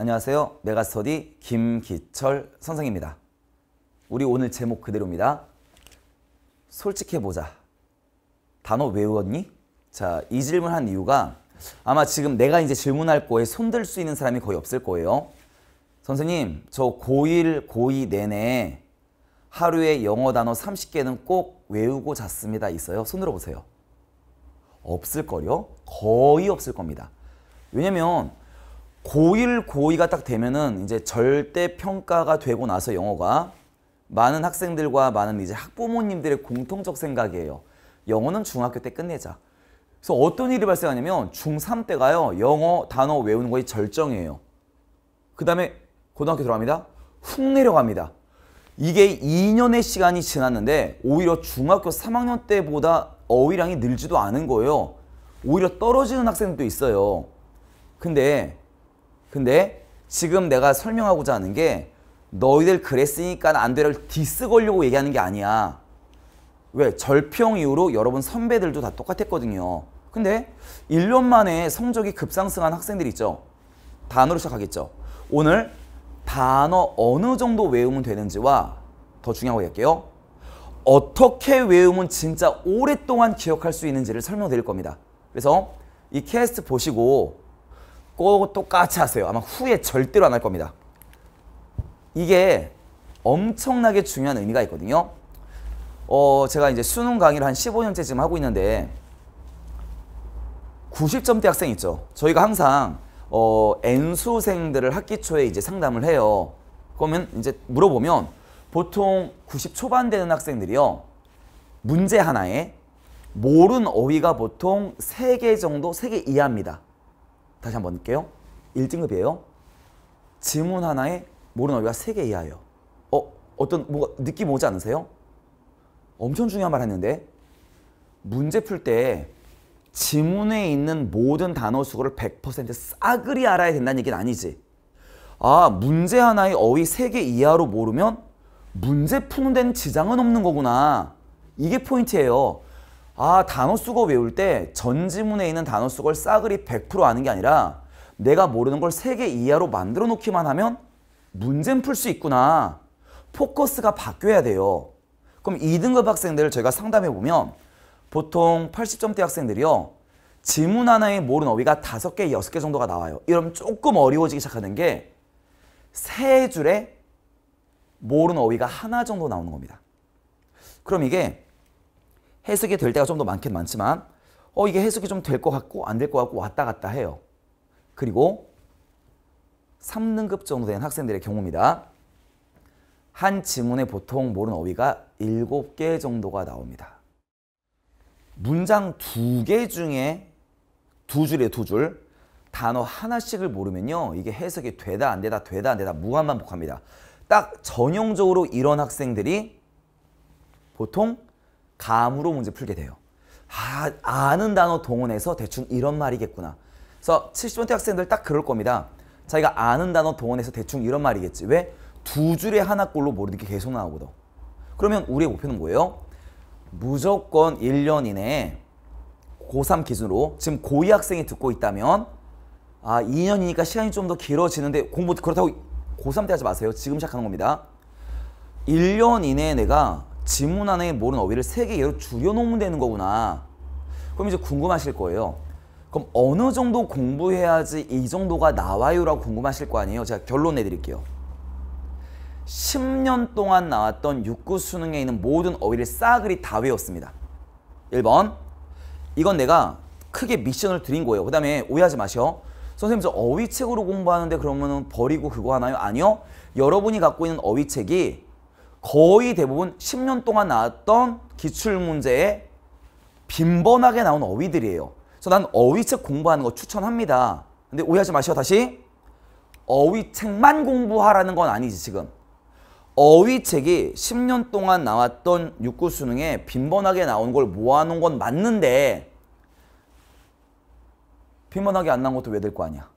안녕하세요. 메가스터디 김기철 선생입니다. 우리 오늘 제목 그대로입니다. 솔직해 보자. 단어 외웠니? 자, 이 질문 한 이유가 아마 지금 내가 이제 질문할 거에 손들 수 있는 사람이 거의 없을 거예요. 선생님, 저 고1, 고2 내내 하루에 영어 단어 30개는 꼭 외우고 잤습니다. 있어요? 손들어 보세요. 없을걸요? 거의 없을 겁니다. 왜냐면 고1, 고2가 딱 되면은 이제 절대 평가가 되고 나서 영어가 많은 학생들과 많은 이제 학부모님들의 공통적 생각이에요. 영어는 중학교 때 끝내자. 그래서 어떤 일이 발생하냐면 중3 때가요. 영어 단어 외우는 거의 절정이에요. 그 다음에 고등학교 들어갑니다. 훅 내려갑니다. 이게 2년의 시간이 지났는데 오히려 중학교 3학년 때보다 어휘량이 늘지도 않은 거예요. 오히려 떨어지는 학생도 있어요. 근데 근데 지금 내가 설명하고자 하는 게 너희들 그랬으니까 안 되를 디스 걸려고 얘기하는 게 아니야. 왜? 절평 이후로 여러분 선배들도 다 똑같았거든요. 근데 1년 만에 성적이 급상승한 학생들 있죠. 단어로 시작하겠죠. 오늘 단어 어느 정도 외우면 되는지와 더 중요한 거할게요 어떻게 외우면 진짜 오랫동안 기억할 수 있는지를 설명드릴 겁니다. 그래서 이 캐스트 보시고 꼭 똑같이 하세요. 아마 후에 절대로 안 할 겁니다. 이게 엄청나게 중요한 의미가 있거든요. 어, 제가 이제 수능 강의를 한 15년째 지금 하고 있는데 90점대 학생 있죠. 저희가 항상 어, N수생들을 학기 초에 이제 상담을 해요. 그러면 이제 물어보면 보통 90 초반 되는 학생들이요. 문제 하나에 모른 어휘가 보통 3개 정도, 3개 이하입니다. 다시 한번 볼게요. 1등급이에요. 지문 하나에 모르는 어휘가 3개 이하예요. 어, 어떤 뭔가 느낌 오지 않으세요? 엄청 중요한 말 했는데 문제 풀 때 지문에 있는 모든 단어 수를 100% 싸그리 알아야 된다는 얘기는 아니지. 아, 문제 하나의 어휘 3개 이하로 모르면 문제 푸는 데는 지장은 없는 거구나. 이게 포인트예요. 아 단어 수거 외울 때 전지문에 있는 단어 수거를 싸그리 100% 아는 게 아니라 내가 모르는 걸 3개 이하로 만들어 놓기만 하면 문제는 풀수 있구나. 포커스가 바뀌어야 돼요. 그럼 2등급 학생들을 저희가 상담해 보면 보통 80점대 학생들이요. 지문 하나에 모르는 어휘가 5개, 6개 정도가 나와요. 이러면 조금 어려워지기 시작하는 게3 줄에 모르는 어휘가 하나 정도 나오는 겁니다. 그럼 이게 해석이 될 때가 좀 더 많긴 많지만 어 이게 해석이 좀 될 것 같고 안 될 것 같고 왔다 갔다 해요. 그리고 3등급 정도 된 학생들의 경우입니다. 한 지문에 보통 모르는 어휘가 7개 정도가 나옵니다. 문장 두개 중에 두줄에요두 줄. 단어 하나씩을 모르면요. 이게 해석이 되다 안 되다 되다 안 되다 무한반복합니다. 딱 전형적으로 이런 학생들이 보통 감으로 문제 풀게 돼요. 아, 아는 단어 동원해서 대충 이런 말이겠구나. 그래서 70번대 학생들 딱 그럴 겁니다. 자기가 아는 단어 동원해서 대충 이런 말이겠지. 왜? 두 줄에 하나꼴로 모르는 게 계속 나오거든. 그러면 우리의 목표는 뭐예요? 무조건 1년 이내에 고3 기준으로 지금 고2 학생이 듣고 있다면 아 2년이니까 시간이 좀 더 길어지는데 공부 그렇다고 고3 때 하지 마세요. 지금 시작하는 겁니다. 1년 이내에 내가 지문 안에 모른 어휘를 세개로 줄여놓으면 되는 거구나. 그럼 이제 궁금하실 거예요. 그럼 어느 정도 공부해야지 이 정도가 나와요라고 궁금하실 거 아니에요. 제가 결론 내드릴게요. 10년 동안 나왔던 육구 수능에 있는 모든 어휘를 싸그리 다 외웠습니다. 1번 이건 내가 크게 미션을 드린 거예요. 그 다음에 오해하지 마셔. 선생님 저 어휘책으로 공부하는데 그러면 버리고 그거 하나요? 아니요. 여러분이 갖고 있는 어휘책이 거의 대부분 10년 동안 나왔던 기출문제에 빈번하게 나온 어휘들이에요. 그래서 난 어휘책 공부하는 거 추천합니다. 근데 오해하지 마시오 다시. 어휘책만 공부하라는 건 아니지 지금. 어휘책이 10년 동안 나왔던 육구 수능에 빈번하게 나온 걸 모아놓은 건 맞는데 빈번하게 안 나온 것도 외울 거 아니야.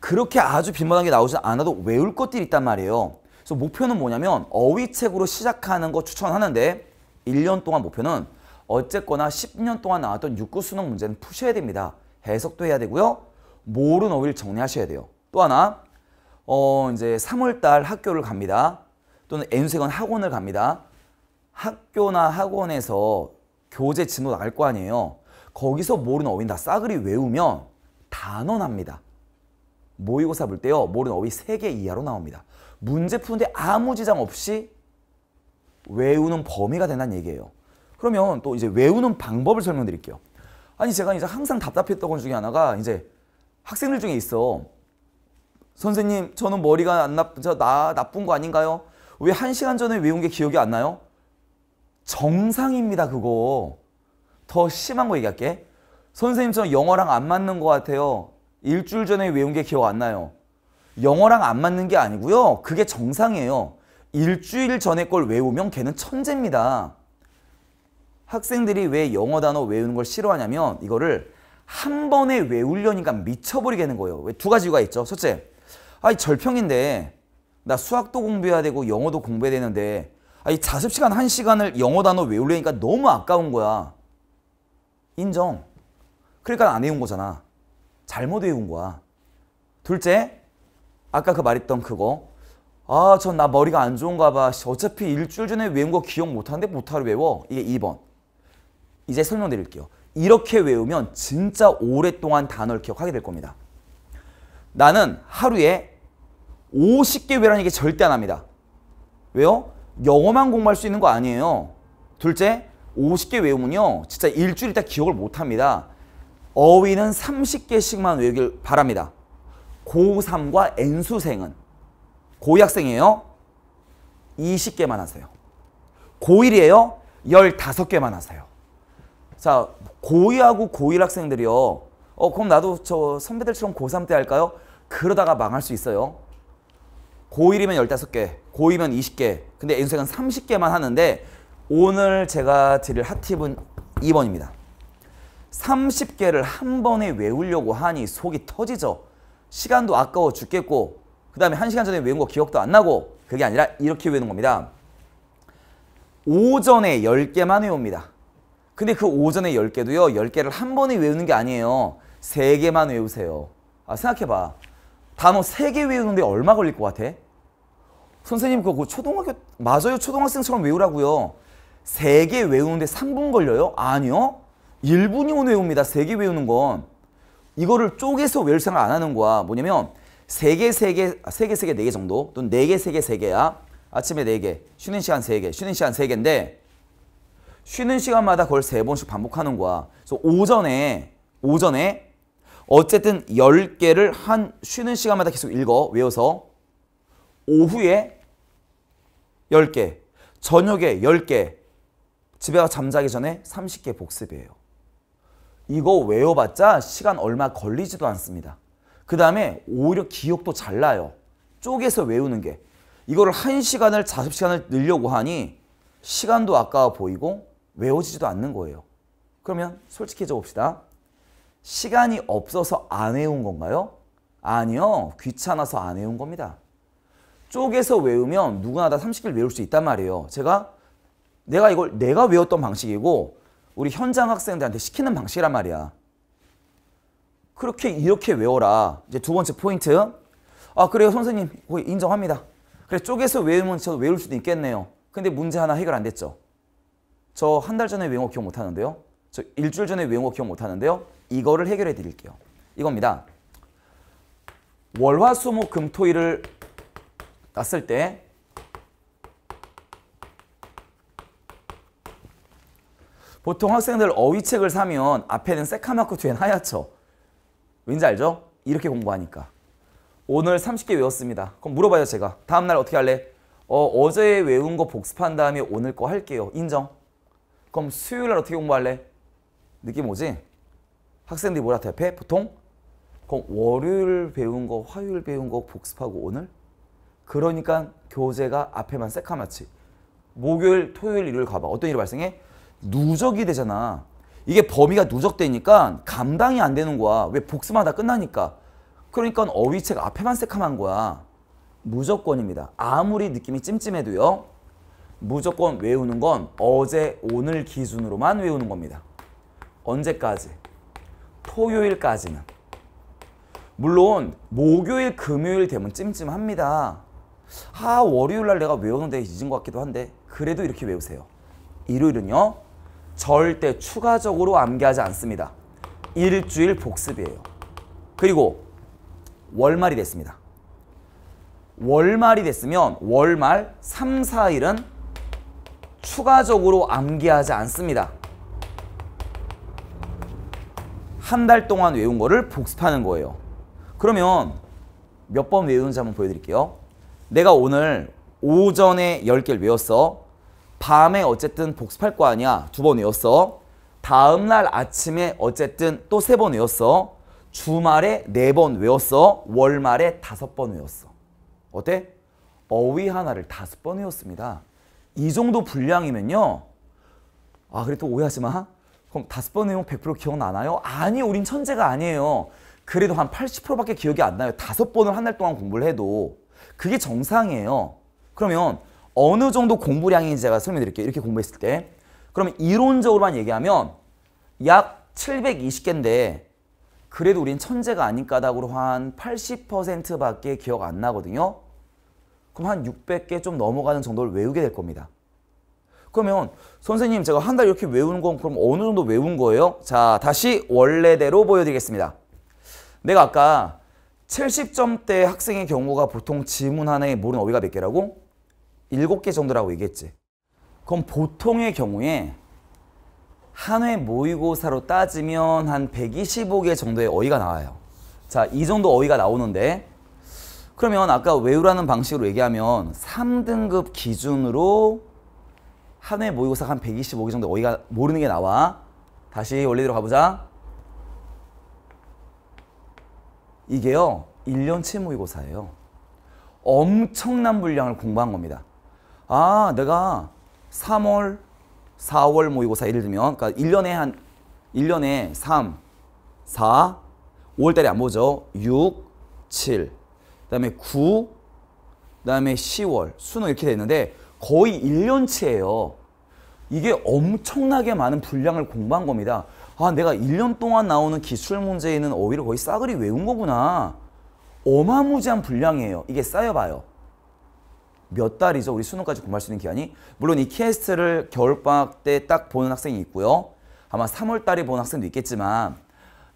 그렇게 아주 빈번하게 나오지 않아도 외울 것들이 있단 말이에요. 그래서 목표는 뭐냐면 어휘책으로 시작하는 거 추천하는데 1년 동안 목표는 어쨌거나 10년 동안 나왔던 6구 수능 문제는 푸셔야 됩니다. 해석도 해야 되고요. 모르는 어휘를 정리하셔야 돼요. 또 하나 어 이제 3월달 학교를 갑니다. 또는 n 수생은 학원을 갑니다. 학교나 학원에서 교재 진도 나갈 거 아니에요. 거기서 모르는 어휘는 다 싸그리 외우면 단원합니다. 모의고사 볼 때요. 모르는 어휘 3개 이하로 나옵니다. 문제 푸는데 아무 지장 없이 외우는 범위가 된다는 얘기예요. 그러면 또 이제 외우는 방법을 설명드릴게요. 아니 제가 이제 항상 답답했던 것 중에 하나가 이제 학생들 중에 있어. 선생님 저는 머리가 안 나쁜 저나 나쁜 거 아닌가요? 왜 한 시간 전에 외운 게 기억이 안 나요? 정상입니다 그거. 더 심한 거 얘기할게. 선생님 저 영어랑 안 맞는 것 같아요. 일주일 전에 외운 게 기억 안 나요. 영어랑 안 맞는 게 아니고요. 그게 정상이에요. 일주일 전에 걸 외우면 걔는 천재입니다. 학생들이 왜 영어 단어 외우는 걸 싫어하냐면 이거를 한 번에 외우려니까 미쳐버리게 되는 거예요. 왜 두 가지가 있죠. 첫째, 아이 절평인데 나 수학도 공부해야 되고 영어도 공부해야 되는데 아이 자습 시간 한 시간을 영어 단어 외우려니까 너무 아까운 거야. 인정. 그러니까 안 외운 거잖아. 잘못 외운 거야. 둘째, 아까 그 말했던 그거 아 전 나 머리가 안 좋은가 봐 어차피 일주일 전에 외운 거 기억 못하는데 못하러 외워 이게 2번 이제 설명드릴게요 이렇게 외우면 진짜 오랫동안 단어를 기억하게 될 겁니다 나는 하루에 50개 외라는 게 절대 안 합니다 왜요? 영어만 공부할 수 있는 거 아니에요 둘째 50개 외우면요 진짜 일주일 있다 기억을 못합니다 어휘는 30개씩만 외우길 바랍니다 고3과 N수생은 고2학생이에요. 20개만 하세요. 고1이에요. 15개만 하세요. 자, 고2하고 고1 학생들이요. 어, 그럼 나도 저 선배들처럼 고3 때 할까요? 그러다가 망할 수 있어요. 고1이면 15개, 고2면 20개, 근데 N수생은 30개만 하는데 오늘 제가 드릴 핫팁은 2번입니다. 30개를 한 번에 외우려고 하니 속이 터지죠. 시간도 아까워 죽겠고 그 다음에 한시간 전에 외운 거 기억도 안 나고 그게 아니라 이렇게 외우는 겁니다. 오전에 10개만 외웁니다. 근데 그 오전에 10개도요. 10개를 한 번에 외우는 게 아니에요. 3개만 외우세요. 아, 생각해봐. 단어 3개 외우는데 얼마 걸릴 것 같아? 선생님 그거 초등학교 맞아요. 초등학생처럼 외우라고요. 3개 외우는데 3분 걸려요? 아니요. 1분이면 외웁니다. 3개 외우는 건. 이거를 쪼개서 외울 생각 안 하는 거야. 뭐냐면 3개 세 개 세 개 세개 아, 네개 정도 또는 네개3개3개야 아침에 4개 쉬는 시간 3개 쉬는 시간 3개인데 쉬는 시간마다 그걸 3번씩 반복하는 거야. 그래서 오전에 오전에 어쨌든 1 0개를한 쉬는 시간마다 계속 읽어 외워서 오후에 1 0개 저녁에 1 0개 집에 가 잠자기 전에 30개 복습이에요. 이거 외워봤자 시간 얼마 걸리지도 않습니다. 그 다음에 오히려 기억도 잘 나요. 쪼개서 외우는 게. 이거를 한 시간을 자습 시간을 늘려고 하니 시간도 아까워 보이고 외워지지도 않는 거예요. 그러면 솔직해져 봅시다. 시간이 없어서 안 외운 건가요? 아니요. 귀찮아서 안 외운 겁니다. 쪼개서 외우면 누구나 다 30개를 외울 수 있단 말이에요. 제가 내가 이걸 내가 외웠던 방식이고 우리 현장 학생들한테 시키는 방식이란 말이야. 그렇게 이렇게 외워라. 이제 두 번째 포인트. 아 그래요 선생님 인정합니다. 그래 쪼개서 외우면 저도 외울 수도 있겠네요. 근데 문제 하나 해결 안 됐죠. 저 한 달 전에 외운 거 기억 못하는데요. 저 일주일 전에 외운 거 기억 못하는데요. 이거를 해결해 드릴게요. 이겁니다. 월화수목금토일을 땄을 때 보통 학생들 어휘책을 사면 앞에는 새카맣고 뒤에는 하얗죠. 왠지 알죠? 이렇게 공부하니까. 오늘 30개 외웠습니다. 그럼 물어봐요 제가. 다음날 어떻게 할래? 어, 어제 외운 거 복습한 다음에 오늘 거 할게요. 인정. 그럼 수요일날 어떻게 공부할래? 느낌 오지? 학생들이 뭐라 대답해? 보통? 그럼 월요일 배운 거, 화요일 배운 거 복습하고 오늘? 그러니까 교재가 앞에만 새카맣지. 목요일, 토요일, 일요일 가봐. 어떤 일이 발생해? 누적이 되잖아. 이게 범위가 누적되니까 감당이 안 되는 거야. 왜 복습하다 끝나니까. 그러니까 어휘책 앞에만 새카만 거야. 무조건입니다. 아무리 느낌이 찜찜해도요. 무조건 외우는 건 어제 오늘 기준으로만 외우는 겁니다. 언제까지? 토요일까지는. 물론 목요일 금요일 되면 찜찜합니다. 아 월요일날 내가 외우는데 잊은 것 같기도 한데 그래도 이렇게 외우세요. 일요일은요. 절대 추가적으로 암기하지 않습니다. 일주일 복습이에요. 그리고 월말이 됐습니다. 월말이 됐으면 월말 3, 4일은 추가적으로 암기하지 않습니다. 한 달 동안 외운 거를 복습하는 거예요. 그러면 몇 번 외우는지 한번 보여드릴게요. 내가 오늘 오전에 10개를 외웠어. 밤에 어쨌든 복습할 거 아니야. 두 번 외웠어. 다음날 아침에 어쨌든 또 세 번 외웠어. 주말에 네 번 외웠어. 월말에 다섯 번 외웠어. 어때? 어휘 하나를 다섯 번 외웠습니다. 이 정도 분량이면요. 아, 그래도 오해하지 마. 그럼 다섯 번 외우면 100% 기억나나요? 아니, 우린 천재가 아니에요. 그래도 한 80%밖에 기억이 안 나요. 다섯 번을 한 달 동안 공부를 해도. 그게 정상이에요. 그러면 어느 정도 공부량인지 제가 설명 드릴게요. 이렇게 공부했을 때. 그러면 이론적으로만 얘기하면 약 720개인데 그래도 우린 천재가 아닌 까닭으로 한 80%밖에 기억 안 나거든요. 그럼 한 600개 좀 넘어가는 정도를 외우게 될 겁니다. 그러면 선생님 제가 한 달 이렇게 외우는 건 그럼 어느 정도 외운 거예요? 자 다시 원래대로 보여드리겠습니다. 내가 아까 70점대 학생의 경우가 보통 지문 하나에 모르는 어휘가 몇 개라고? 7개 정도라고 얘기했지. 그럼 보통의 경우에 한 회 모의고사로 따지면 한 125개 정도의 어휘가 나와요. 자, 이 정도 어휘가 나오는데 그러면 아까 외우라는 방식으로 얘기하면 3등급 기준으로 한 회 모의고사가 한 125개 정도 어휘가 모르는 게 나와. 다시 원리대로 가보자. 이게요. 1년 치 모의고사예요. 엄청난 분량을 공부한 겁니다. 아 내가 3월 4월 모의고사 예를 들면 그러니까 1년에 한 1년에 3 4 5월달에 안 보죠 6 7 그다음에 9 그다음에 10월 수능 이렇게 되는데 거의 1년치예요 이게 엄청나게 많은 분량을 공부한 겁니다 아 내가 1년 동안 나오는 기출 문제에는 어휘를 거의 싸그리 외운 거구나 어마무지한 분량이에요 이게 쌓여봐요 몇 달이죠. 우리 수능까지 공부할 수 있는 기간이. 물론 이 키에스트를 겨울방학 때 딱 보는 학생이 있고요. 아마 3월달에 보는 학생도 있겠지만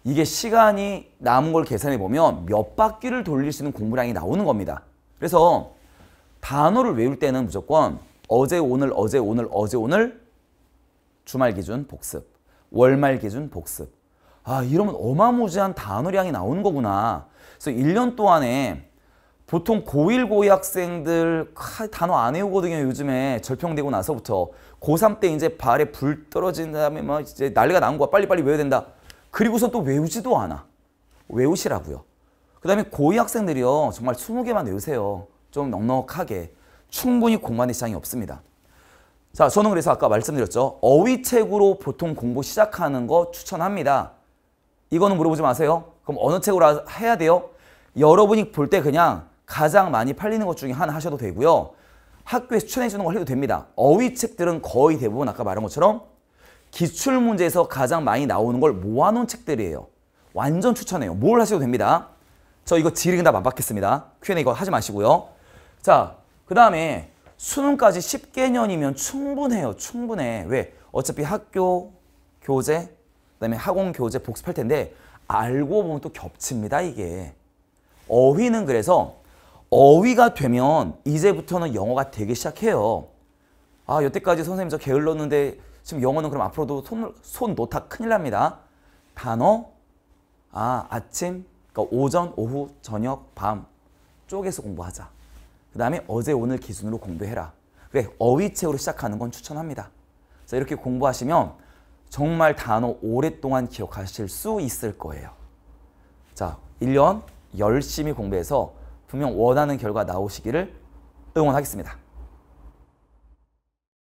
이게 시간이 남은 걸 계산해 보면 몇 바퀴를 돌릴 수 있는 공부량이 나오는 겁니다. 그래서 단어를 외울 때는 무조건 어제 오늘 어제 오늘 어제 오늘 주말 기준 복습 월말 기준 복습 아 이러면 어마무지한 단어량이 나오는 거구나 그래서 1년 동안에 보통 고1, 고2 학생들 단어 안 외우거든요. 요즘에 절평되고 나서부터. 고3 때 이제 발에 불 떨어진 다음에 막 뭐 이제 난리가 난 거야. 빨리빨리 외워야 된다. 그리고서 또 외우지도 않아. 외우시라고요. 그 다음에 고2 학생들이요. 정말 20개만 외우세요. 좀 넉넉하게. 충분히 공부하는 시장이 없습니다. 자, 저는 그래서 아까 말씀드렸죠. 어휘책으로 보통 공부 시작하는 거 추천합니다. 이거는 물어보지 마세요. 그럼 어느 책으로 해야 돼요? 여러분이 볼 때 그냥 가장 많이 팔리는 것 중에 하나 하셔도 되고요. 학교에 추천해주는 걸 해도 됩니다. 어휘 책들은 거의 대부분 아까 말한 것처럼 기출문제에서 가장 많이 나오는 걸 모아놓은 책들이에요. 완전 추천해요. 뭘 하셔도 됩니다. 저 이거 지르긴 다 맛봤겠습니다. Q&A 이거 하지 마시고요. 자, 그 다음에 수능까지 10개년이면 충분해요. 충분해. 왜? 어차피 학교, 교재, 그 다음에 학원 교재 복습할 텐데 알고 보면 또 겹칩니다. 이게. 어휘는 그래서 어휘가 되면 이제부터는 영어가 되기 시작해요. 아 여태까지 선생님 저 게을렀는데 지금 영어는 그럼 앞으로도 손, 손 놓다 큰일 납니다. 단어, 아 아침, 그러니까 오전, 오후, 저녁, 밤 쪼개서 공부하자. 그 다음에 어제 오늘 기준으로 공부해라. 그래 어휘책으로 시작하는 건 추천합니다. 자 이렇게 공부하시면 정말 단어 오랫동안 기억하실 수 있을 거예요. 자 1년 열심히 공부해서 분명 원하는 결과 나오시기를 응원하겠습니다.